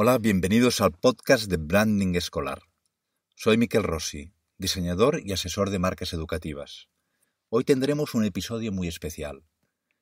Hola, bienvenidos al podcast de Branding Escolar. Soy Miquel Rossi, diseñador y asesor de marcas educativas. Hoy tendremos un episodio muy especial.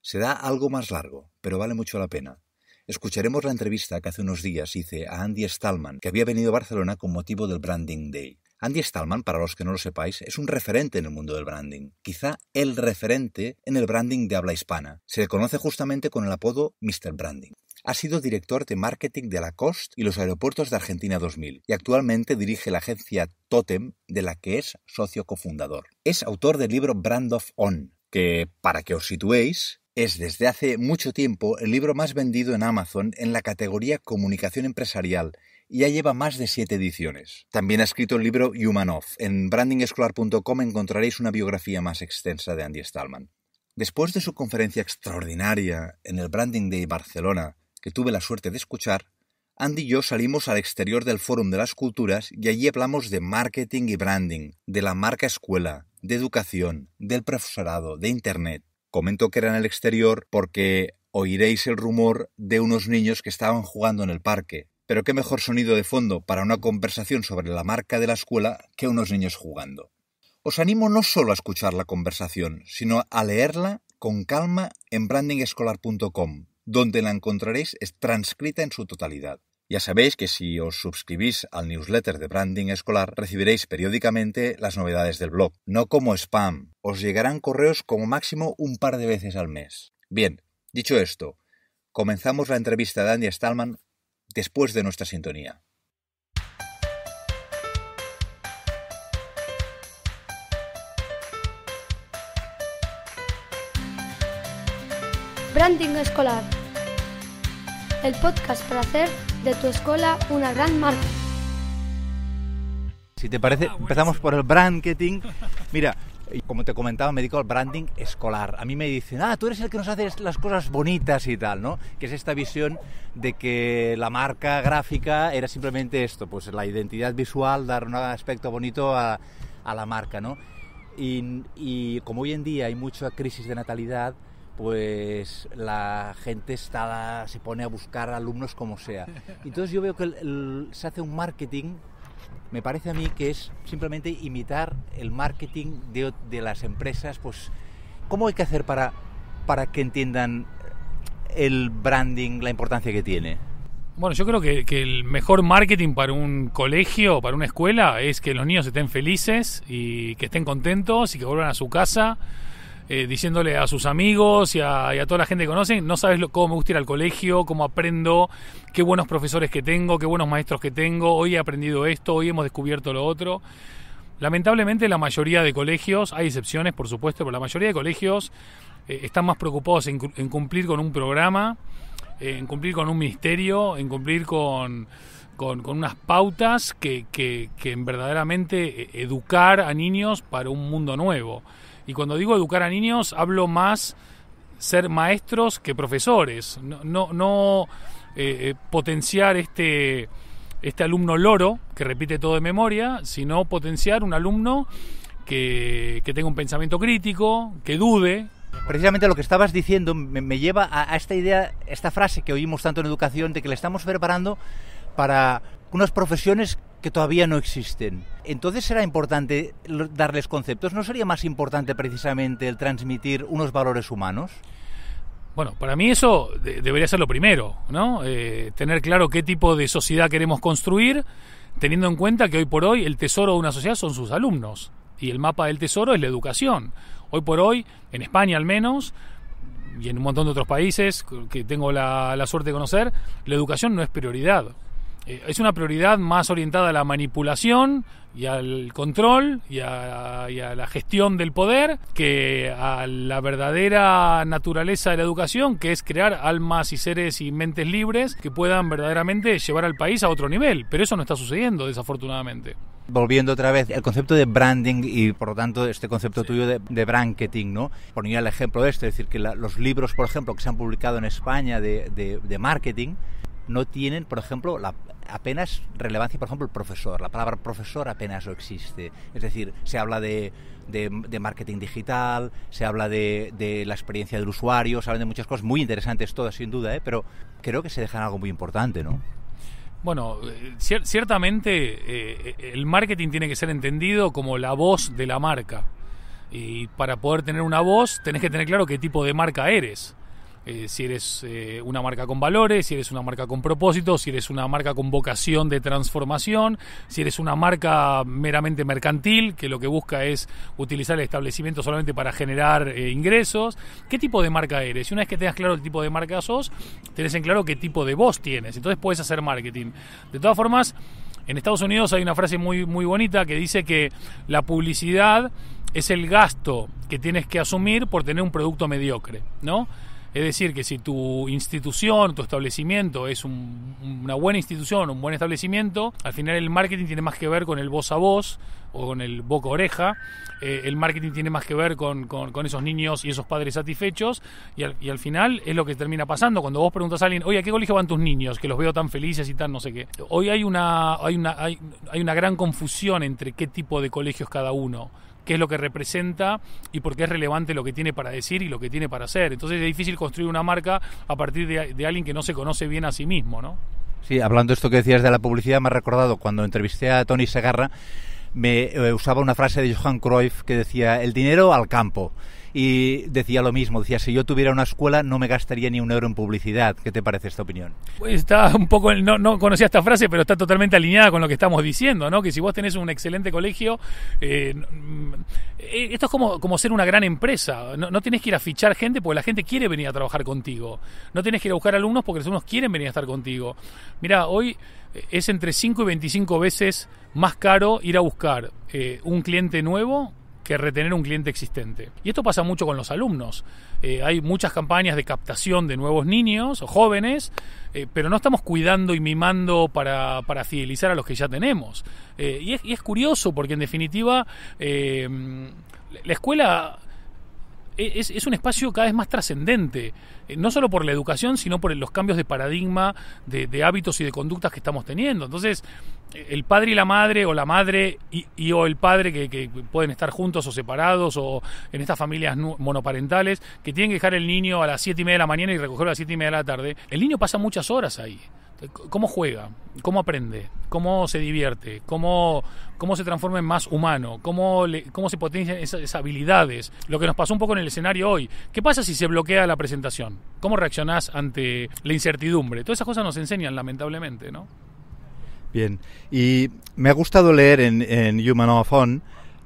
Será algo más largo, pero vale mucho la pena. Escucharemos la entrevista que hace unos días hice a Andy Stallman, que había venido a Barcelona con motivo del Branding Day. Andy Stallman, para los que no lo sepáis, es un referente en el mundo del branding, quizá el referente en el branding de habla hispana. Se le conoce justamente con el apodo Mr. Branding. Ha sido director de marketing de la Lacoste y los aeropuertos de Argentina 2000 y actualmente dirige la agencia Totem de la que es socio cofundador. Es autor del libro Brand of On, que, para que os situéis, es desde hace mucho tiempo el libro más vendido en Amazon en la categoría Comunicación Empresarial y ya lleva más de siete ediciones. También ha escrito el libro Humanoff. En brandingescolar.com encontraréis una biografía más extensa de Andy Stallman. Después de su conferencia extraordinaria en el Branding Day Barcelona, que tuve la suerte de escuchar, Andy y yo salimos al exterior del Fórum de las Culturas y allí hablamos de marketing y branding, de la marca escuela, de educación, del profesorado, de Internet. Comento que era en el exterior porque oiréis el rumor de unos niños que estaban jugando en el parque. Pero qué mejor sonido de fondo para una conversación sobre la marca de la escuela que unos niños jugando. Os animo no solo a escuchar la conversación, sino a leerla con calma en brandingescolar.com donde la encontraréis transcrita en su totalidad. Ya sabéis que si os suscribís al newsletter de Branding Escolar recibiréis periódicamente las novedades del blog, no como spam. Os llegarán correos como máximo un par de veces al mes. Bien, dicho esto, comenzamos la entrevista de Andy Stallman después de nuestra sintonía. Branding Escolar, el podcast para hacer de tu escuela una gran marca. Si te parece, empezamos por el branding. Mira, como te comentaba, me dedico al branding escolar. A mí me dicen, ah, tú eres el que nos hace las cosas bonitas y tal, ¿no? Que es esta visión de que la marca gráfica era simplemente esto, pues la identidad visual, dar un aspecto bonito a, la marca, ¿no? y como hoy en día hay mucha crisis de natalidad, pues la gente está, se pone a buscar alumnos como sea. Entonces yo veo que se hace un marketing, me parece a mí que es simplemente imitar el marketing de, las empresas, pues ¿cómo hay que hacer para, para que entiendan el branding, la importancia que tiene? Bueno, yo creo que, que, el mejor marketing para un colegio, para una escuela, es que los niños estén felices y que estén contentos y que vuelvan a su casa eh, diciéndole a sus amigos y a, toda la gente que conocen, no sabes cómo me gusta ir al colegio, cómo aprendo, qué buenos profesores que tengo, qué buenos maestros que tengo, hoy he aprendido esto, hoy hemos descubierto lo otro. Lamentablemente la mayoría de colegios, hay excepciones por supuesto, pero la mayoría de colegios eh, están más preocupados en, cumplir con un programa, eh, en cumplir con un ministerio, en cumplir con, unas pautas que, que, que verdaderamente educar a niños para un mundo nuevo. Y cuando digo educar a niños, hablo más ser maestros que profesores, no, eh, eh, potenciar este, este alumno loro que repite todo de memoria, sino potenciar un alumno que, tenga un pensamiento crítico, que dude, Precisamente lo que estabas diciendo me, lleva a, esta idea, esta frase que oímos tanto en educación, de que le estamos preparando para unas profesiones que todavía no existen. Entonces será importante darles conceptos. ¿No sería más importante precisamente el transmitir unos valores humanos? Bueno, para mí eso debería ser lo primero, ¿no? Eh, tener claro qué tipo de sociedad queremos construir, teniendo en cuenta que hoy por hoy el tesoro de una sociedad son sus alumnos y el mapa del tesoro es la educación. Hoy por hoy, en España al menos, y en un montón de otros países que tengo la suerte de conocer, la educación no es prioridad. Eh, es una prioridad más orientada a la manipulación y al control y a, la gestión del poder que a la verdadera naturaleza de la educación, que es crear almas y seres y mentes libres que puedan verdaderamente llevar al país a otro nivel. Pero eso no está sucediendo, desafortunadamente. Volviendo otra vez el concepto de branding y por lo tanto este concepto tuyo de, de ¿no? Ponía el ejemplo de este, es decir, que los libros, por ejemplo, que se han publicado en España de, de marketing, no tienen, por ejemplo, la, apenas relevancia, por ejemplo, el profesor. La palabra profesor apenas no existe. Es decir, se habla de, de, marketing digital, se habla de, de, la experiencia del usuario, se habla de muchas cosas muy interesantes todas, sin duda, ¿eh? pero creo que se dejan algo muy importante, ¿no? Bueno, eh, ciertamente eh, el marketing tiene que ser entendido como la voz de la marca. Y para poder tener una voz, tenés que tener claro qué tipo de marca eres. Eh, si eres eh, una marca con valores, si eres una marca con propósito, si eres una marca con vocación de transformación, si eres una marca meramente mercantil, que lo que busca es utilizar el establecimiento solamente para generar eh, ingresos, ¿qué tipo de marca eres? Y una vez que tengas claro el tipo de marca sos, tenés en claro qué tipo de voz tienes, entonces puedes hacer marketing. De todas formas, en Estados Unidos hay una frase muy, muy bonita que dice que la publicidad es el gasto que tienes que asumir por tener un producto mediocre, ¿no? Es decir, que si tu institución, tu establecimiento es una buena institución, un buen establecimiento, al final el marketing tiene más que ver con el voz a voz o con el boca oreja, eh, el marketing tiene más que ver con, esos niños y esos padres satisfechos y al, final es lo que termina pasando. Cuando vos preguntas a alguien, oye, ¿a qué colegio van tus niños? Que los veo tan felices y tan no sé qué. Hoy hay una, hay una, hay una gran confusión entre qué tipo de colegios cada uno qué es lo que representa y por qué es relevante lo que tiene para decir y lo que tiene para hacer. Entonces es difícil construir una marca a partir de, alguien que no se conoce bien a sí mismo, ¿no? Sí, hablando de esto que decías de la publicidad, me ha recordado cuando entrevisté a Tony Segarra, me eh, usaba una frase de Johan Cruyff que decía, el dinero al campo y decía lo mismo, decía, si yo tuviera una escuela no me gastaría ni un euro en publicidad. ¿Qué te parece esta opinión? Pues está un poco, no, no conocía esta frase, pero está totalmente alineada con lo que estamos diciendo, ¿no? Que si vos tenés un excelente colegio, eh, mm, eh, esto es como, como ser una gran empresa, no, no que ir a fichar gente porque la gente quiere venir a trabajar contigo, no tienes que ir a buscar alumnos porque los alumnos quieren venir a estar contigo. Mira, hoy eh, es entre 5 y 25 veces más caro ir a buscar un cliente nuevo que retener un cliente existente. Y esto pasa mucho con los alumnos. Eh, hay muchas campañas de captación de nuevos niños o jóvenes, eh, pero no estamos cuidando y mimando para, para fidelizar a los que ya tenemos. Eh, y, es, curioso porque en definitiva la escuela e-, es, un espacio cada vez más trascendente, eh, no solo por la educación, sino por los cambios de paradigma, de, hábitos y de conductas que estamos teniendo. Entonces, el padre y la madre, o la madre y, o el padre que, que, pueden estar juntos o separados, o en estas familias monoparentales, que tienen que dejar el niño a las 7 y media de la mañana y recogerlo a las 7 y media de la tarde, el niño pasa muchas horas ahí. Eh, cómo juega, cómo aprende, cómo se divierte, cómo, se transforma en más humano, cómo, cómo se potencian esas, habilidades, lo que nos pasó un poco en el escenario hoy. ¿Qué pasa si se bloquea la presentación? ¿Cómo reaccionás ante la incertidumbre? Todas esas cosas nos enseñan, lamentablemente, ¿no? Bien, y me ha gustado leer en, en Human of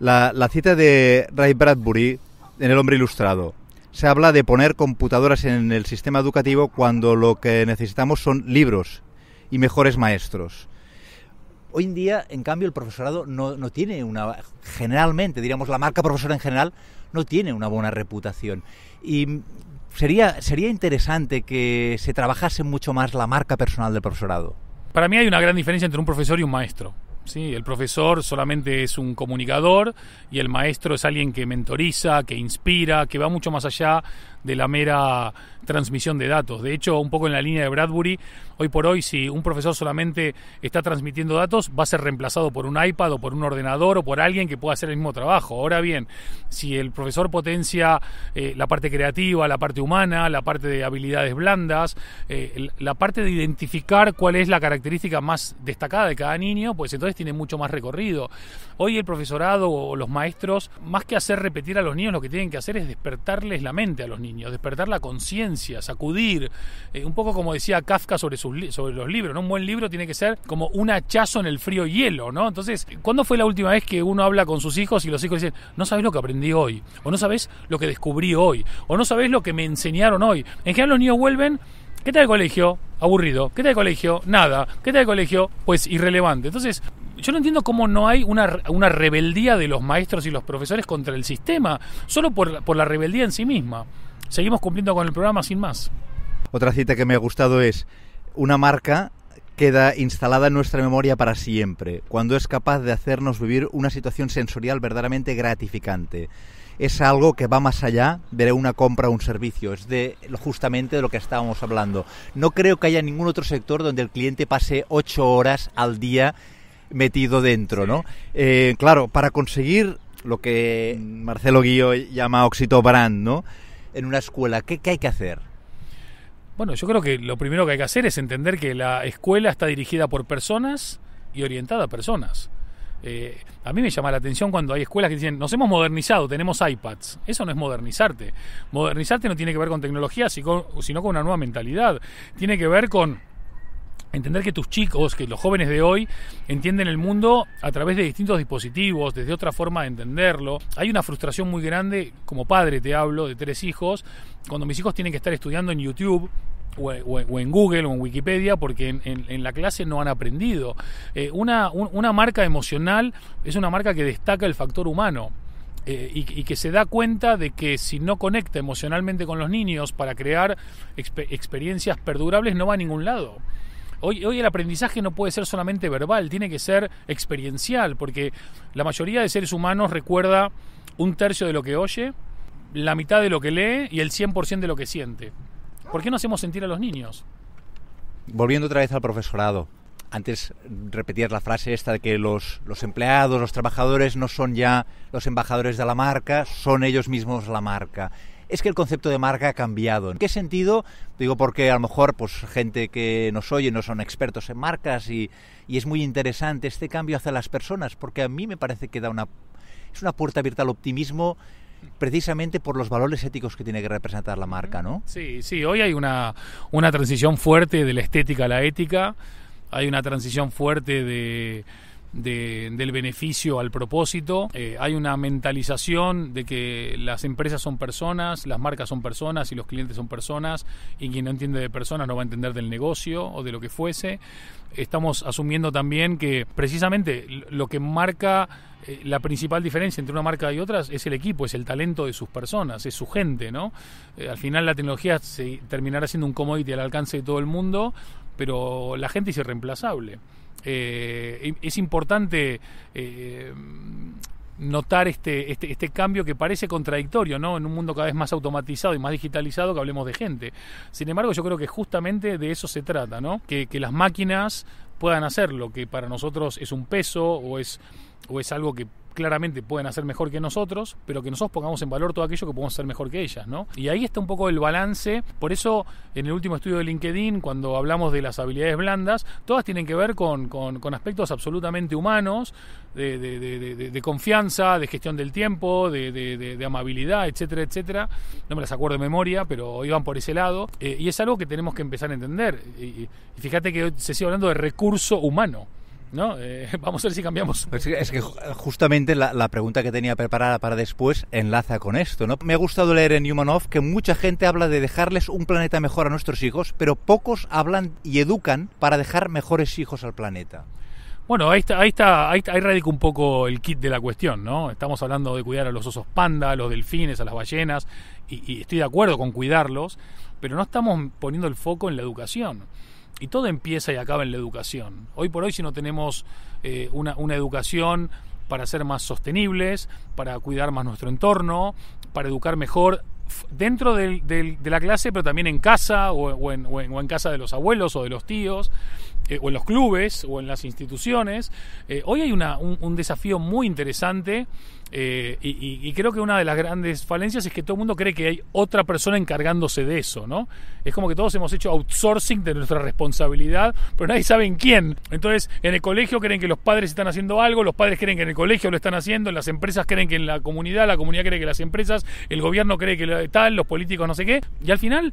la, la cita de Ray Bradbury en El hombre ilustrado se habla de poner computadoras en el sistema educativo cuando lo que necesitamos son libros y mejores maestros. Hoy en día, en cambio, el profesorado no, tiene una, generalmente, diríamos, la marca profesora en general no tiene una buena reputación. Y sería, sería interesante que se trabajase mucho más la marca personal del profesorado. Para mí hay una gran diferencia entre un profesor y un maestro. ¿sí? El profesor solamente es un comunicador y el maestro es alguien que mentoriza, que inspira, que va mucho más allá de la mera transmisión de datos. De hecho, un poco en la línea de Bradbury, hoy por hoy si un profesor solamente está transmitiendo datos, va a ser reemplazado por un iPad o por un ordenador o por alguien que pueda hacer el mismo trabajo. Ahora bien, si el profesor potencia eh, la parte creativa, la parte humana, la parte de habilidades blandas, eh, la parte de identificar cuál es la característica más destacada de cada niño, pues entonces tiene mucho más recorrido. Hoy el profesorado o los maestros, más que hacer repetir a los niños, lo que tienen que hacer es despertarles la mente a los niños despertar la conciencia, sacudir, eh, un poco como decía Kafka sobre, sobre los libros, un buen libro tiene que ser como un hachazo en el frío hielo, ¿no? Entonces, ¿cuándo fue la última vez que uno habla con sus hijos y los hijos dicen, no sabes lo que aprendí hoy, o no sabes lo que descubrí hoy, o no sabes lo que me enseñaron hoy? En general los niños vuelven ¿Qué tal el colegio? Aburrido. ¿Qué tal el colegio? Nada. ¿Qué tal el colegio? Pues irrelevante. Entonces, yo no entiendo cómo no hay una, rebeldía de los maestros y los profesores contra el sistema, solo por la rebeldía en sí misma seguimos cumpliendo con el programa sin más. Otra cita que me ha gustado es, una marca queda instalada en nuestra memoria para siempre, cuando es capaz de hacernos vivir una situación sensorial verdaderamente gratificante. Es algo que va más allá de una compra o un servicio, es de justamente de lo que estábamos hablando. No creo que haya ningún otro sector donde el cliente pase ocho horas al día metido dentro, ¿no? Eh, claro, para conseguir lo que Marcelo Guillo llama brand, ¿no? en una escuela? ¿Qué, hay que hacer? Bueno, yo creo que lo primero que hay que hacer es entender que la escuela está dirigida por personas y orientada a personas. Eh, a mí me llama la atención cuando hay escuelas que dicen, nos hemos modernizado, tenemos iPads. Eso no es modernizarte. Modernizarte no tiene que ver con tecnología, sino con una nueva mentalidad. Tiene que ver con entender que tus chicos, que los jóvenes de hoy, entienden el mundo a través de distintos dispositivos, desde otra forma de entenderlo. Hay una frustración muy grande, como padre te hablo, de tres hijos, cuando mis hijos tienen que estar estudiando en YouTube o, en Google o en Wikipedia porque en, la clase no han aprendido. Eh, una, una, marca emocional es una marca que destaca el factor humano. Eh, y, que se da cuenta de que si no conecta emocionalmente con los niños para crear experiencias perdurables no va a ningún lado. Hoy, el aprendizaje no puede ser solamente verbal, tiene que ser experiencial, porque la mayoría de seres humanos recuerda un tercio de lo que oye, la mitad de lo que lee y el 100% de lo que siente. ¿Por qué no hacemos sentir a los niños? Volviendo otra vez al profesorado, antes repetías la frase esta de que los, empleados, los trabajadores no son ya los embajadores de la marca, son ellos mismos la marca es que el concepto de marca ha cambiado. ¿En qué sentido? Digo porque a lo mejor pues, gente que nos oye no son expertos en marcas y, es muy interesante este cambio hacia las personas, porque a mí me parece que da es una puerta abierta al optimismo precisamente por los valores éticos que tiene que representar la marca, ¿no? Sí, sí, hoy hay una, una transición fuerte de la estética a la ética, hay una transición fuerte de del beneficio al propósito. Eh, hay una mentalización de que las empresas son personas, las marcas son personas y los clientes son personas y quien no entiende de personas no va a entender del negocio o de lo que fuese. Estamos asumiendo también que precisamente lo que marca eh, la principal diferencia entre una marca y otras es el equipo, es el talento de sus personas, es su gente, ¿no? Eh, al final la tecnología se terminará siendo un commodity al alcance de todo el mundo, pero la gente es irreemplazable eh, es importante eh, notar este, este, este, cambio que parece contradictorio, ¿no? En un mundo cada vez más automatizado y más digitalizado que hablemos de gente. Sin embargo, yo creo que justamente de eso se trata, ¿no? Que, que las máquinas puedan hacer lo que para nosotros es un peso o es, o es algo que claramente pueden hacer mejor que nosotros, pero que nosotros pongamos en valor todo aquello que podemos hacer mejor que ellas, ¿no? Y ahí está un poco el balance. Por eso, en el último estudio de LinkedIn, cuando hablamos de las habilidades blandas, todas tienen que ver con, aspectos absolutamente humanos, de, confianza, de gestión del tiempo, de, amabilidad, etcétera, etcétera. No me las acuerdo de memoria, pero iban por ese lado. Eh, y es algo que tenemos que empezar a entender. Y, fíjate que se sigue hablando de recurso humano. ¿no? Eh, vamos a ver si cambiamos. Pues es que justamente la, pregunta que tenía preparada para después enlaza con esto, ¿no? Me ha gustado leer en Humanoff que mucha gente habla de dejarles un planeta mejor a nuestros hijos, pero pocos hablan y educan para dejar mejores hijos al planeta. Bueno, ahí está, ahí está, ahí, radica un poco el kit de la cuestión, ¿no? Estamos hablando de cuidar a los osos panda, a los delfines, a las ballenas, y estoy de acuerdo con cuidarlos, pero no estamos poniendo el foco en la educación. Y todo empieza y acaba en la educación. Hoy por hoy si no tenemos eh, una, educación para ser más sostenibles, para cuidar más nuestro entorno, para educar mejor dentro de la clase, pero también en casa o, en, casa de los abuelos o de los tíos. Eh, o en los clubes o en las instituciones. Eh, hoy hay un, desafío muy interesante eh, y, creo que una de las grandes falencias es que todo el mundo cree que hay otra persona encargándose de eso, ¿no? Es como que todos hemos hecho outsourcing de nuestra responsabilidad, pero nadie sabe en quién. Entonces, en el colegio creen que los padres están haciendo algo, los padres creen que en el colegio lo están haciendo, en las empresas creen que en la comunidad, la comunidad cree que las empresas, el gobierno cree que tal, los políticos no sé qué, y al final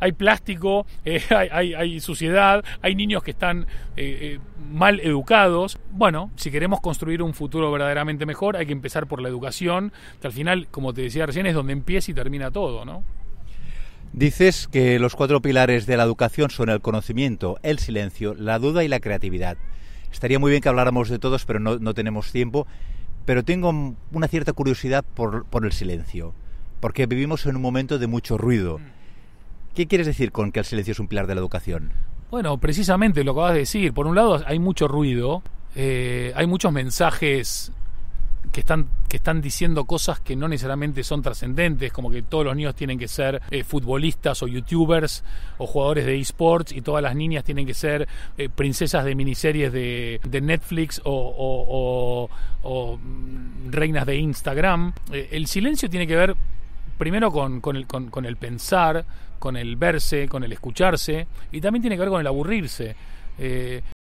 hay plástico, hay, hay suciedad, hay niños que que están eh, eh, mal educados. Bueno, si queremos construir un futuro verdaderamente mejor, hay que empezar por la educación, que al final, como te decía recién, es donde empieza y termina todo, ¿no? Dices que los cuatro pilares de la educación son el conocimiento, el silencio, la duda y la creatividad. Estaría muy bien que habláramos de todos, pero no, tenemos tiempo. Pero tengo una cierta curiosidad por, el silencio, porque vivimos en un momento de mucho ruido. Mm. ¿Qué quieres decir con que el silencio es un pilar de la educación? Bueno, precisamente lo que vas a decir. Por un lado hay mucho ruido, eh, hay muchos mensajes que están, que están diciendo cosas que no necesariamente son trascendentes, como que todos los niños tienen que ser eh, futbolistas o youtubers o jugadores de esports y todas las niñas tienen que ser eh, princesas de miniseries de, Netflix o mm, reinas de Instagram. el silencio tiene que ver primero con, con, el, pensar, con el verse, con el escucharse, y también tiene que ver con el aburrirse. Eh,